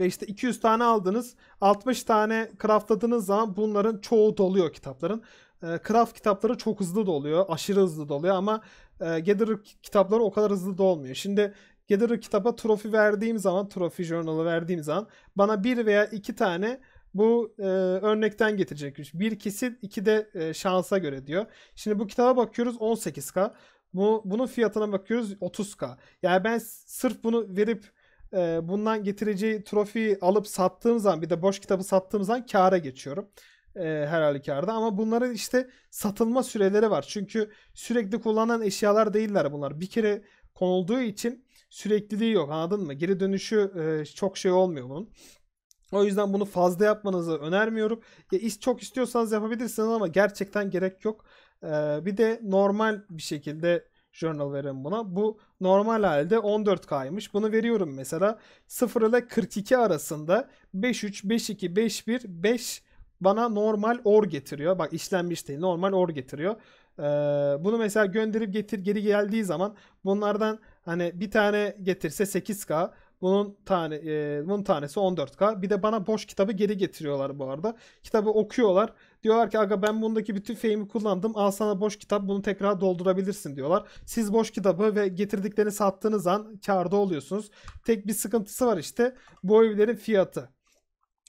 Ve işte 200 tane aldınız. 60 tane craftladığınız zaman bunların çoğu doluyor kitapların. E, craft kitapları çok hızlı doluyor. Aşırı hızlı doluyor ama e, Gatherer kitapları o kadar hızlı dolmuyor. Şimdi Gatherer kitaba trofi verdiğim zaman, trofi journal'ı verdiğim zaman bana bir veya iki tane bu e, örnekten getirecekmiş. Bir kesit, iki de e, şansa göre diyor. Şimdi bu kitaba bakıyoruz 18k. Bu, bunun fiyatına bakıyoruz 30k. Yani ben sırf bunu verip e, bundan getireceği trofi alıp sattığım zaman bir de boş kitabı sattığım zaman kâra geçiyorum. E, her halükarda ama bunların işte satılma süreleri var. Çünkü sürekli kullanılan eşyalar değiller bunlar. Bir kere konulduğu için sürekliliği yok anladın mı? Geri dönüşü e, çok şey olmuyor bunun. O yüzden bunu fazla yapmanızı önermiyorum. Ya is çok istiyorsanız yapabilirsiniz ama gerçekten gerek yok. Ee, bir de normal bir şekilde journal verin buna. Bu normal halde 14K'ymış. Bunu veriyorum mesela 0 ile 42 arasında 53, 52, 51, 5 bana normal or getiriyor. Bak işlenmiş değil normal or getiriyor. Ee, bunu mesela gönderip getir geri geldiği zaman bunlardan hani bir tane getirse 8K bunun tane e, bunun tanesi 14K. Bir de bana boş kitabı geri getiriyorlar bu arada. Kitabı okuyorlar. Diyorlar ki aga ben bundaki bütün fame'i kullandım. Al sana boş kitap bunu tekrar doldurabilirsin diyorlar. Siz boş kitabı ve getirdiklerini sattığınız an karda oluyorsunuz. Tek bir sıkıntısı var işte. Bu evlerin fiyatı.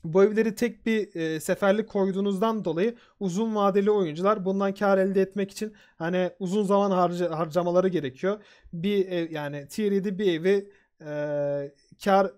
Bu evleri tek bir e, seferlik koyduğunuzdan dolayı uzun vadeli oyuncular bundan kar elde etmek için hani uzun zaman harca, harcamaları gerekiyor. Bir ev yani tier 7 bir evi e, kar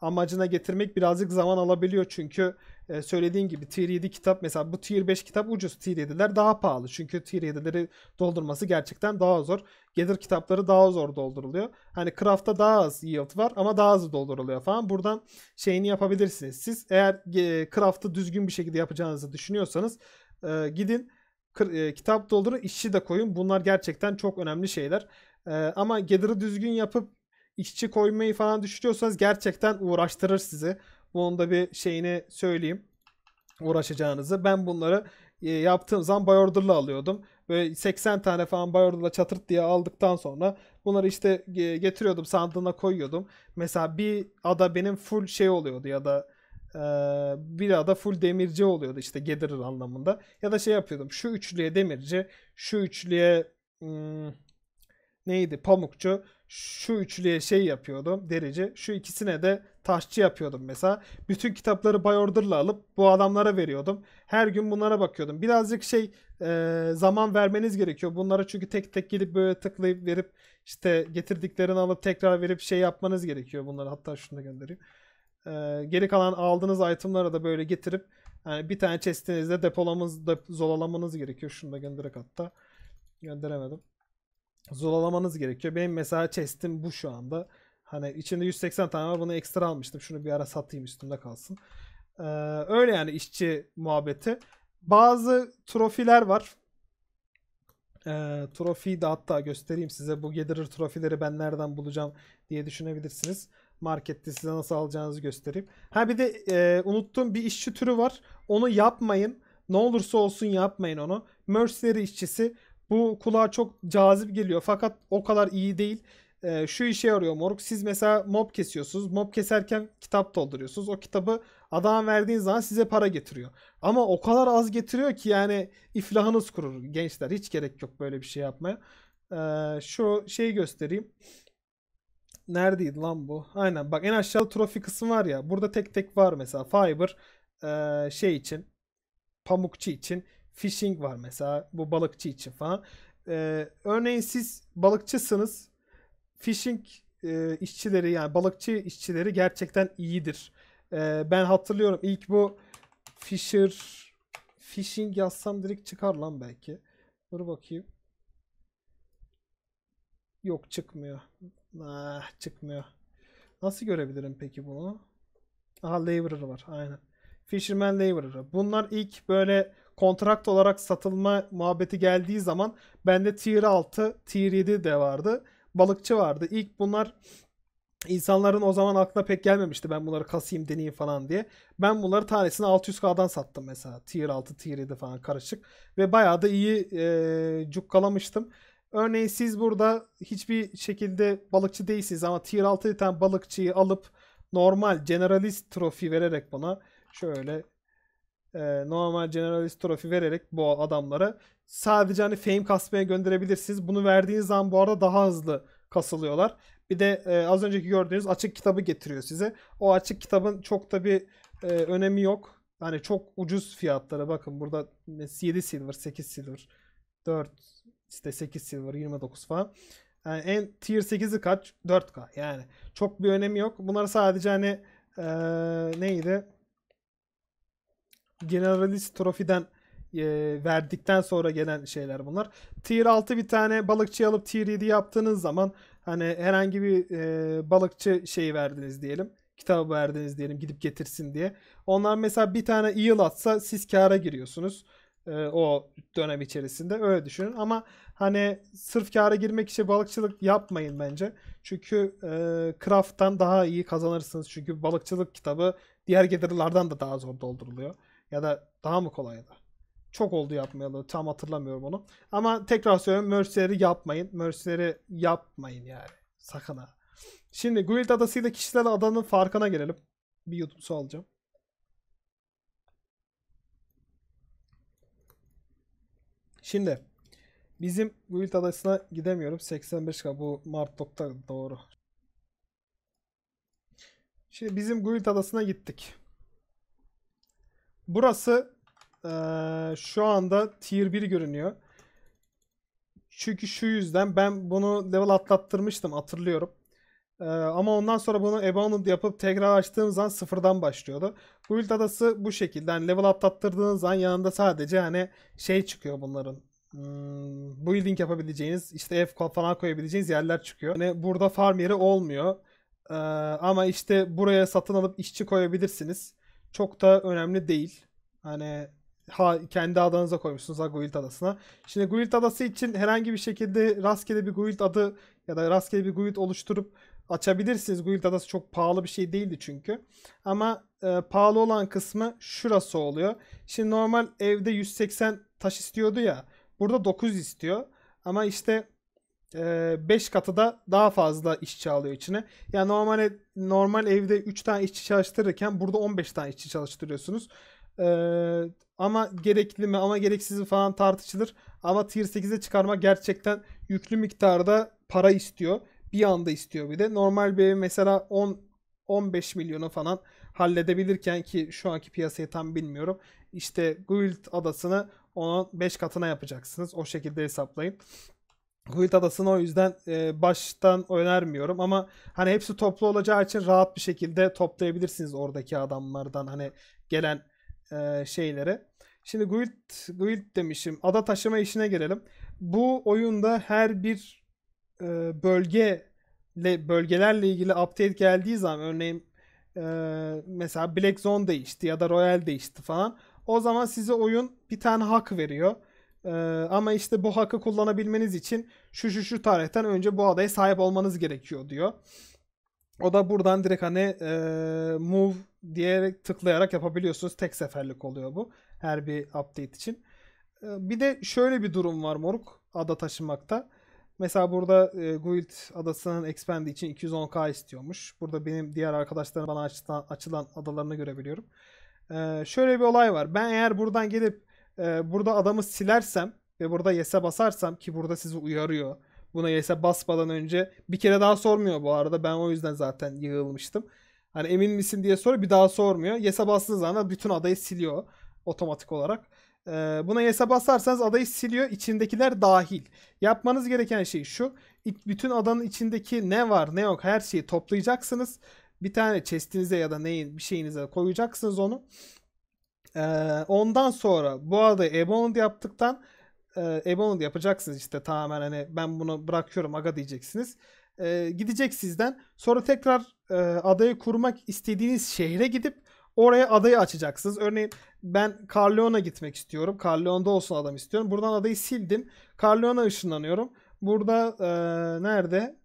amacına getirmek birazcık zaman alabiliyor çünkü e, söylediğin gibi tier 7 kitap mesela bu tier 5 kitap ucuz tier 7'ler daha pahalı çünkü tier 7'leri doldurması gerçekten daha zor. Gelir kitapları daha zor dolduruluyor. Hani craft'ta daha az yield var ama daha az dolduruluyor falan. Buradan şeyini yapabilirsiniz. Siz eğer e, craft'ı düzgün bir şekilde yapacağınızı düşünüyorsanız e, gidin e, kitap doldurun işçi de koyun. Bunlar gerçekten çok önemli şeyler. E, ama geliri düzgün yapıp işçi koymayı falan düşünüyorsanız gerçekten uğraştırır sizi. Bunun da bir şeyini söyleyeyim. Uğraşacağınızı. Ben bunları e, yaptığım zaman buy alıyordum. ve 80 tane falan buy order'la çatırt diye aldıktan sonra bunları işte e, getiriyordum sandığına koyuyordum. Mesela bir ada benim full şey oluyordu ya da e, bir ada full demirci oluyordu işte gedirir anlamında. Ya da şey yapıyordum şu üçlüye demirci, şu üçlüye hmm, neydi pamukçu, şu üçlüye şey yapıyordum derici. Şu ikisine de taşçı yapıyordum mesela. Bütün kitapları by order'la alıp bu adamlara veriyordum. Her gün bunlara bakıyordum. Birazcık şey e, zaman vermeniz gerekiyor. Bunlara çünkü tek tek gelip böyle tıklayıp verip işte getirdiklerini alıp tekrar verip şey yapmanız gerekiyor. Bunları hatta şunu da göndereyim. E, geri kalan aldığınız itemları da böyle getirip yani bir tane chestinizde depolamanız, dep- zolalamanız gerekiyor. Şunu da göndererek hatta. Gönderemedim zulalamanız gerekiyor. Benim mesela chest'im bu şu anda. Hani içinde 180 tane var. Bunu ekstra almıştım. Şunu bir ara satayım üstümde kalsın. Ee, öyle yani işçi muhabbeti. Bazı trofiler var. Ee, trofiyi de hatta göstereyim size. Bu Gedirir trofileri ben nereden bulacağım diye düşünebilirsiniz. Markette size nasıl alacağınızı göstereyim. Ha bir de e, unuttuğum bir işçi türü var. Onu yapmayın. Ne olursa olsun yapmayın onu. Mercenary işçisi. Bu kulağa çok cazip geliyor fakat o kadar iyi değil. Ee, şu işe yarıyor moruk. Siz mesela mob kesiyorsunuz. Mob keserken kitap dolduruyorsunuz. O kitabı adam verdiğiniz zaman size para getiriyor. Ama o kadar az getiriyor ki yani iflahınız kurur gençler. Hiç gerek yok böyle bir şey yapmaya. Ee, şu şeyi göstereyim. Neredeydi lan bu? Aynen bak en aşağıda trofi kısım var ya. Burada tek tek var mesela. Fiber ee, şey için pamukçu için Fishing var mesela bu balıkçı için falan. Ee, örneğin siz balıkçısınız. Fishing e, işçileri yani balıkçı işçileri gerçekten iyidir. Ee, ben hatırlıyorum ilk bu Fisher Fishing yazsam direkt çıkar lan belki. Dur bakayım. Yok çıkmıyor. Ah, çıkmıyor. Nasıl görebilirim peki bunu? Aha Laborer var aynen. Fisherman Laborer'ı. Bunlar ilk böyle kontrakt olarak satılma muhabbeti geldiği zaman bende tier 6, tier 7 de vardı. Balıkçı vardı. İlk bunlar insanların o zaman aklına pek gelmemişti ben bunları kasayım deneyeyim falan diye. Ben bunları tanesini 600k'dan sattım mesela. Tier 6, Tier 7 falan karışık. Ve bayağı da iyi e, cukkalamıştım. Örneğin siz burada hiçbir şekilde balıkçı değilsiniz ama Tier 6 tane balıkçıyı alıp normal generalist trofi vererek buna şöyle e, normal generalist trofi vererek bu adamlara sadece hani fame kasmaya gönderebilirsiniz. Bunu verdiğiniz zaman bu arada daha hızlı kasılıyorlar. Bir de e, az önceki gördüğünüz açık kitabı getiriyor size. O açık kitabın çok da bir e, önemi yok. yani çok ucuz fiyatlara bakın burada 7 silver, 8 silver, 4 işte 8 silver, 29 falan. Yani en tier 8'i kaç? 4K. Yani çok bir önemi yok. bunları sadece hani ee, neydi? generalist trofiden e, verdikten sonra gelen şeyler bunlar. Tier 6 bir tane balıkçı alıp Tier 7 yaptığınız zaman hani herhangi bir e, balıkçı şeyi verdiniz diyelim. Kitabı verdiniz diyelim gidip getirsin diye. Onlar mesela bir tane yıl atsa siz kâra giriyorsunuz. E, o dönem içerisinde öyle düşünün. Ama hani sırf kâra girmek için balıkçılık yapmayın bence. Çünkü e, craft'tan daha iyi kazanırsınız. Çünkü balıkçılık kitabı diğer gelirlerden de daha zor dolduruluyor. Ya da daha mı kolaydı? Çok oldu yapmayalı. Tam hatırlamıyorum onu. Ama tekrar söylüyorum. Mercy'leri yapmayın. Mercy'leri yapmayın yani. Sakın ha. Şimdi Guild adasıyla kişisel adanın farkına gelelim. Bir YouTube su alacağım. Şimdi bizim Guild adasına gidemiyorum. 85k bu Martok'ta doğru. Şimdi bizim Guild adasına gittik. Burası ee, şu anda tier 1 görünüyor. Çünkü şu yüzden ben bunu level atlattırmıştım hatırlıyorum. Ee, ama ondan sonra bunu Abounded yapıp tekrar açtığım zaman sıfırdan başlıyordu. Bu Guild adası bu şekilde. Yani level atlattırdığınız zaman yanında sadece hani şey çıkıyor bunların. Hmm, building yapabileceğiniz işte ev falan koyabileceğiniz yerler çıkıyor. Yani burada farm yeri olmuyor. Ee, ama işte buraya satın alıp işçi koyabilirsiniz çok da önemli değil. Hani ha, kendi adanıza koymuşsunuz ha Guild adasına. Şimdi Guild adası için herhangi bir şekilde rastgele bir Guild adı ya da rastgele bir Guild oluşturup açabilirsiniz. Guild adası çok pahalı bir şey değildi çünkü. Ama e, pahalı olan kısmı şurası oluyor. Şimdi normal evde 180 taş istiyordu ya. Burada 9 istiyor. Ama işte 5 ee, katı da daha fazla işçi alıyor içine. Yani normal normal evde 3 tane işçi çalıştırırken burada 15 tane işçi çalıştırıyorsunuz. Ee, ama gerekli mi ama gereksiz mi falan tartışılır. Ama tier 8'e çıkarma gerçekten yüklü miktarda para istiyor. Bir anda istiyor bir de. Normal bir ev mesela 10 15 milyonu falan halledebilirken ki şu anki piyasayı tam bilmiyorum. İşte Guild adasını onun 5 katına yapacaksınız. O şekilde hesaplayın. Huit Adası'nı o yüzden e, baştan önermiyorum ama hani hepsi toplu olacağı için rahat bir şekilde toplayabilirsiniz oradaki adamlardan hani gelen e, şeyleri. Şimdi guild, guild demişim. Ada taşıma işine gelelim. Bu oyunda her bir e, bölge bölgelerle ilgili update geldiği zaman örneğin e, mesela Black Zone değişti ya da Royal değişti falan. O zaman size oyun bir tane hak veriyor ee, ama işte bu hakkı kullanabilmeniz için şu şu şu tarihten önce bu adaya sahip olmanız gerekiyor diyor. O da buradan direkt hani e, move diye tıklayarak yapabiliyorsunuz. Tek seferlik oluyor bu her bir update için. E, bir de şöyle bir durum var moruk ada taşımakta. Mesela burada e, Guild adasının expandi için 210k istiyormuş. Burada benim diğer arkadaşlarım bana açılan, açılan adalarını görebiliyorum. E, şöyle bir olay var. Ben eğer buradan gelip e, burada adamı silersem ve burada yes'e basarsam ki burada sizi uyarıyor. Buna yes'e basmadan önce bir kere daha sormuyor bu arada. Ben o yüzden zaten yığılmıştım. Hani emin misin diye soruyor bir daha sormuyor. Yes'e bastığı zaman bütün adayı siliyor otomatik olarak. E, buna yes'e basarsanız adayı siliyor içindekiler dahil. Yapmanız gereken şey şu. Bütün adanın içindeki ne var ne yok her şeyi toplayacaksınız. Bir tane chestinize ya da neyin bir şeyinize koyacaksınız onu. Ee, ondan sonra bu arada Abound yaptıktan e, Abound yapacaksınız işte tamamen hani ben bunu bırakıyorum aga diyeceksiniz. E, gidecek sizden. Sonra tekrar e, adayı kurmak istediğiniz şehre gidip oraya adayı açacaksınız. Örneğin ben Carleon'a gitmek istiyorum. Carleon'da olsun adam istiyorum. Buradan adayı sildim. Carleon'a ışınlanıyorum. Burada e, nerede?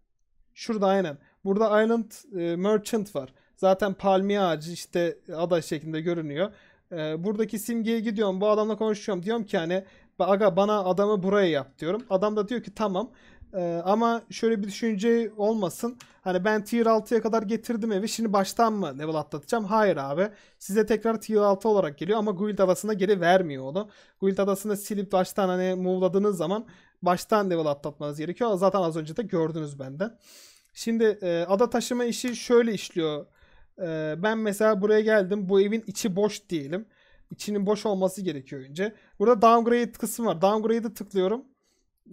Şurada aynen. Burada Island e, Merchant var. Zaten palmiye ağacı işte ada şeklinde görünüyor e, buradaki simgeye gidiyorum. Bu adamla konuşuyorum. Diyorum ki hani aga bana adamı buraya yap diyorum. Adam da diyor ki tamam. E, ama şöyle bir düşünce olmasın. Hani ben tier 6'ya kadar getirdim evi. Şimdi baştan mı level atlatacağım? Hayır abi. Size tekrar tier 6 olarak geliyor ama guild adasına geri vermiyor onu. Guild adasını silip baştan hani move'ladığınız zaman baştan level atlatmanız gerekiyor. Zaten az önce de gördünüz benden. Şimdi e, ada taşıma işi şöyle işliyor ee, ben mesela buraya geldim. Bu evin içi boş diyelim. İçinin boş olması gerekiyor önce. Burada downgrade kısmı var. Downgrade'ı tıklıyorum.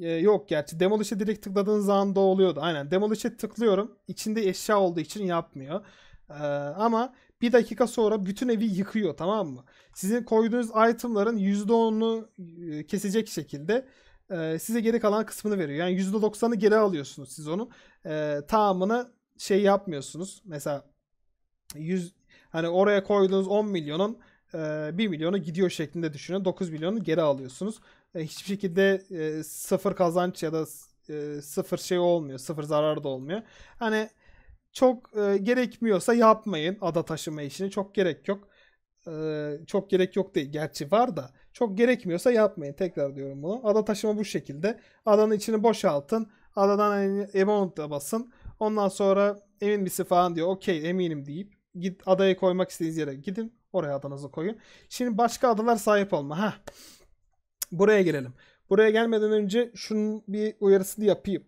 Ee, yok gerçi demolish'e direkt tıkladığınız anda oluyordu. Aynen demolish'e tıklıyorum. İçinde eşya olduğu için yapmıyor. Ee, ama bir dakika sonra bütün evi yıkıyor tamam mı? Sizin koyduğunuz itemların %10'unu e, kesecek şekilde e, size geri kalan kısmını veriyor. Yani %90'ı geri alıyorsunuz siz onu. E, tamamını şey yapmıyorsunuz. Mesela 100 hani oraya koyduğunuz 10 milyonun 1 e, milyonu gidiyor şeklinde düşünün. 9 milyonu geri alıyorsunuz. E, hiçbir şekilde e, sıfır kazanç ya da sıfır şey olmuyor. Sıfır zarar da olmuyor. Hani çok gerekmiyorsa yapmayın ada taşıma işini. Çok gerek yok. Çok gerek yok değil. Gerçi var da çok gerekmiyorsa yapmayın. Tekrar diyorum bunu. Ada taşıma bu şekilde. Adanın içini boşaltın. Adadan hani amount'a basın. Ondan sonra emin misin falan diyor. Okey eminim deyip git adayı koymak istediğiniz yere gidin. Oraya adanızı koyun. Şimdi başka adalar sahip olma. Ha. Buraya gelelim. Buraya gelmeden önce şunun bir uyarısını yapayım.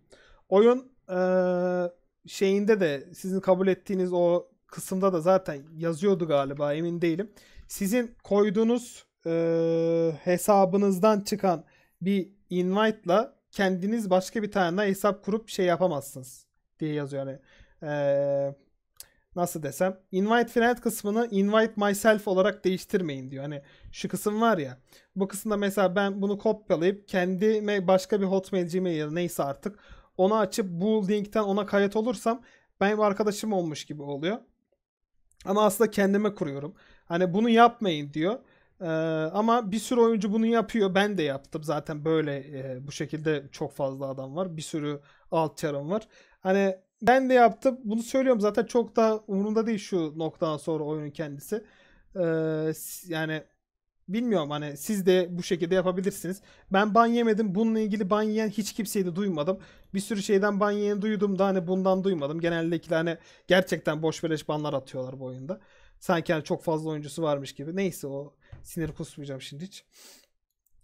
Oyun ee, şeyinde de sizin kabul ettiğiniz o kısımda da zaten yazıyordu galiba emin değilim. Sizin koyduğunuz e, hesabınızdan çıkan bir invite'la kendiniz başka bir tane hesap kurup şey yapamazsınız diye yazıyor. Yani, e, nasıl desem invite friend kısmını invite myself olarak değiştirmeyin diyor. Hani şu kısım var ya bu kısımda mesela ben bunu kopyalayıp kendime başka bir hotmail gmail ya da neyse artık onu açıp bu linkten ona kayıt olursam benim arkadaşım olmuş gibi oluyor. Ama aslında kendime kuruyorum. Hani bunu yapmayın diyor. Ee, ama bir sürü oyuncu bunu yapıyor. Ben de yaptım zaten böyle e, bu şekilde çok fazla adam var. Bir sürü alt çarım var. Hani ben de yaptım. Bunu söylüyorum zaten çok da umurunda değil şu noktadan sonra oyunun kendisi. Ee, yani bilmiyorum hani siz de bu şekilde yapabilirsiniz. Ben ban yemedim. Bununla ilgili ban yiyen hiç kimseyi de duymadım. Bir sürü şeyden ban yiyen duydum da hani bundan duymadım. Genellikle hani gerçekten boş beleş banlar atıyorlar bu oyunda. Sanki hani çok fazla oyuncusu varmış gibi. Neyse o sinir kusmayacağım şimdi hiç.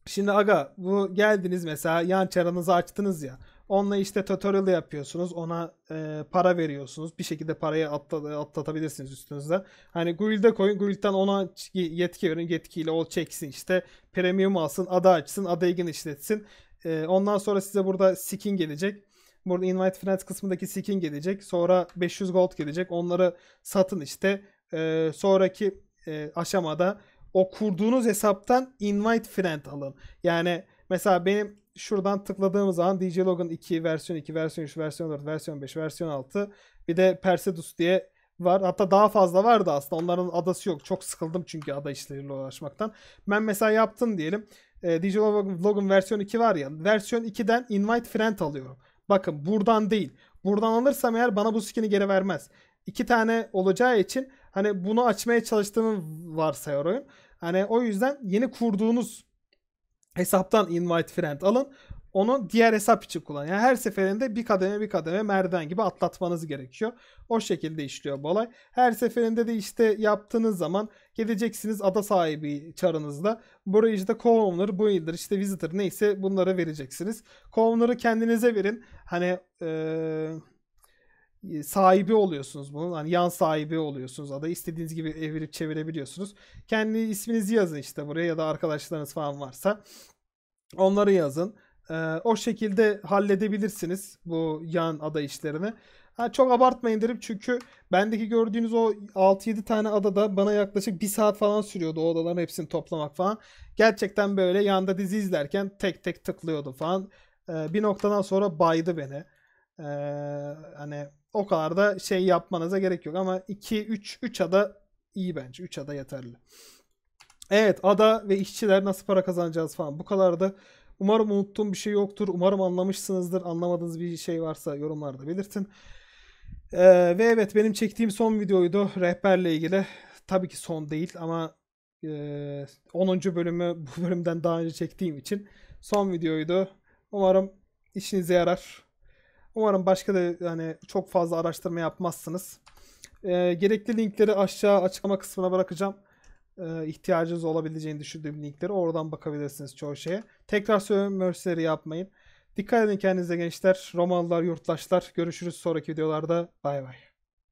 Şimdi aga bu geldiniz mesela yan çaranızı açtınız ya. Onunla işte tutorial yapıyorsunuz. Ona e, para veriyorsunuz. Bir şekilde parayı atla, atlatabilirsiniz üstünüzde. Hani Guild'e koyun. Guild'den ona yetki verin. Yetkiyle o çeksin işte. Premium alsın. Ada açsın. ada ilgin işletsin. E, ondan sonra size burada skin gelecek. Burada invite friends kısmındaki skin gelecek. Sonra 500 gold gelecek. Onları satın işte. E, sonraki e, aşamada o kurduğunuz hesaptan invite friend alın. Yani mesela benim şuradan tıkladığımız zaman DJ Logan 2, versiyon 2, versiyon 3, versiyon 4, versiyon 5, versiyon 6 bir de Persedus diye var. Hatta daha fazla vardı aslında. Onların adası yok. Çok sıkıldım çünkü ada işleriyle uğraşmaktan. Ben mesela yaptım diyelim. E, ee, DJ Logan, Logan versiyon 2 var ya. Versiyon 2'den invite friend alıyorum. Bakın buradan değil. Buradan alırsam eğer bana bu skin'i geri vermez. İki tane olacağı için hani bunu açmaya çalıştığımı varsayıyorum. Hani o yüzden yeni kurduğunuz hesaptan invite friend alın. Onu diğer hesap için kullanın. Yani her seferinde bir kademe bir kademe merdiven gibi atlatmanız gerekiyor. O şekilde işliyor bu olay. Her seferinde de işte yaptığınız zaman gideceksiniz ada sahibi çarınızda. Burayı işte bu yıldır işte Visitor neyse bunları vereceksiniz. Covener'ı kendinize verin. Hani ee, e, sahibi oluyorsunuz bunun. Hani yan sahibi oluyorsunuz. Ada istediğiniz gibi evirip çevirebiliyorsunuz. Kendi isminizi yazın işte buraya ya da arkadaşlarınız falan varsa. Onları yazın. Ee, o şekilde halledebilirsiniz bu yan ada işlerini. Ha, çok abartmayın derim çünkü bendeki gördüğünüz o 6-7 tane adada bana yaklaşık 1 saat falan sürüyordu o odaların hepsini toplamak falan. Gerçekten böyle yanda dizi izlerken tek tek tıklıyordum falan. Ee, bir noktadan sonra baydı beni. Ee, hani o kadar da şey yapmanıza gerek yok ama 2 3 3 ada iyi bence. 3 ada yeterli. Evet ada ve işçiler nasıl para kazanacağız falan bu kadar da. Umarım unuttuğum bir şey yoktur. Umarım anlamışsınızdır. Anlamadığınız bir şey varsa yorumlarda belirtin. Ee, ve evet benim çektiğim son videoydu rehberle ilgili. Tabii ki son değil ama e, 10. bölümü bu bölümden daha önce çektiğim için son videoydu. Umarım işinize yarar. Umarım başka da yani çok fazla araştırma yapmazsınız. E, gerekli linkleri aşağı açıklama kısmına bırakacağım. E, ihtiyacınız olabileceğini düşündüğüm linkleri oradan bakabilirsiniz çoğu şeye. Tekrar söylüyorum Mercy'leri yapmayın. Dikkat edin kendinize gençler. Romalılar, yurttaşlar. Görüşürüz sonraki videolarda. Bay bay.